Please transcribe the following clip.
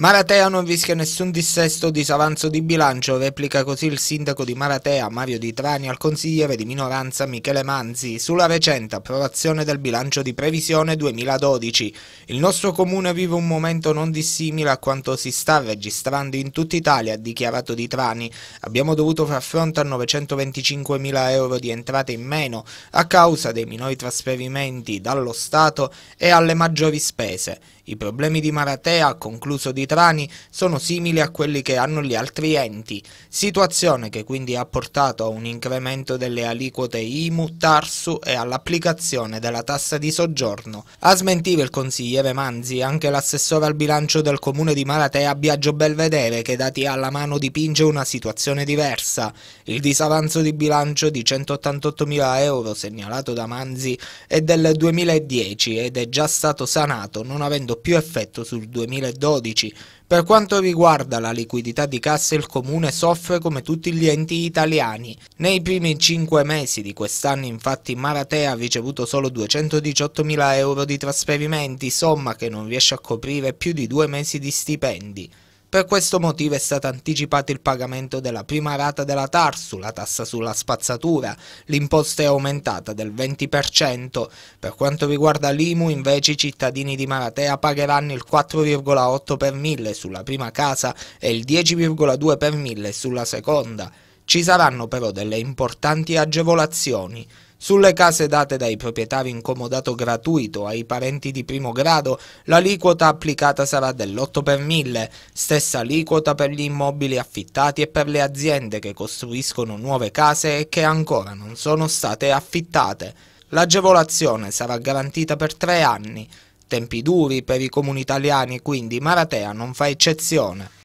Maratea non rischia nessun dissesto o disavanzo di bilancio, replica così il sindaco di Maratea Mario Di Trani al consigliere di minoranza Michele Manzi sulla recente approvazione del bilancio di previsione 2012. Il nostro comune vive un momento non dissimile a quanto si sta registrando in tutta Italia, ha dichiarato Di Trani. Abbiamo dovuto far fronte a 925 mila euro di entrate in meno a causa dei minori trasferimenti dallo Stato e alle maggiori spese. I problemi di Maratea, concluso Di Trani, sono simili a quelli che hanno gli altri enti, situazione che quindi ha portato a un incremento delle aliquote IMU, TARSU e all'applicazione della tassa di soggiorno. A smentire il consigliere Manzi anche l'assessore al bilancio del comune di Maratea Biagio Belvedere che dati alla mano dipinge una situazione diversa. Il disavanzo di bilancio di 188.000 euro segnalato da Manzi è del 2010 ed è già stato sanato non avendo più effetto sul 2012. Per quanto riguarda la liquidità di cassa il comune soffre come tutti gli enti italiani. Nei primi cinque mesi di quest'anno infatti Maratea ha ricevuto solo 218.000 euro di trasferimenti, somma che non riesce a coprire più di due mesi di stipendi. Per questo motivo è stato anticipato il pagamento della prima rata della TARSU, la tassa sulla spazzatura, l'imposta è aumentata del 20%, per quanto riguarda l'IMU invece i cittadini di Maratea pagheranno il 4,8 per mille sulla prima casa e il 10,2 per mille sulla seconda. Ci saranno però delle importanti agevolazioni. Sulle case date dai proprietari in comodato gratuito ai parenti di primo grado, l'aliquota applicata sarà dell'8 per 1000, stessa aliquota per gli immobili affittati e per le aziende che costruiscono nuove case e che ancora non sono state affittate. L'agevolazione sarà garantita per tre anni. Tempi duri per i comuni italiani, quindi Maratea non fa eccezione.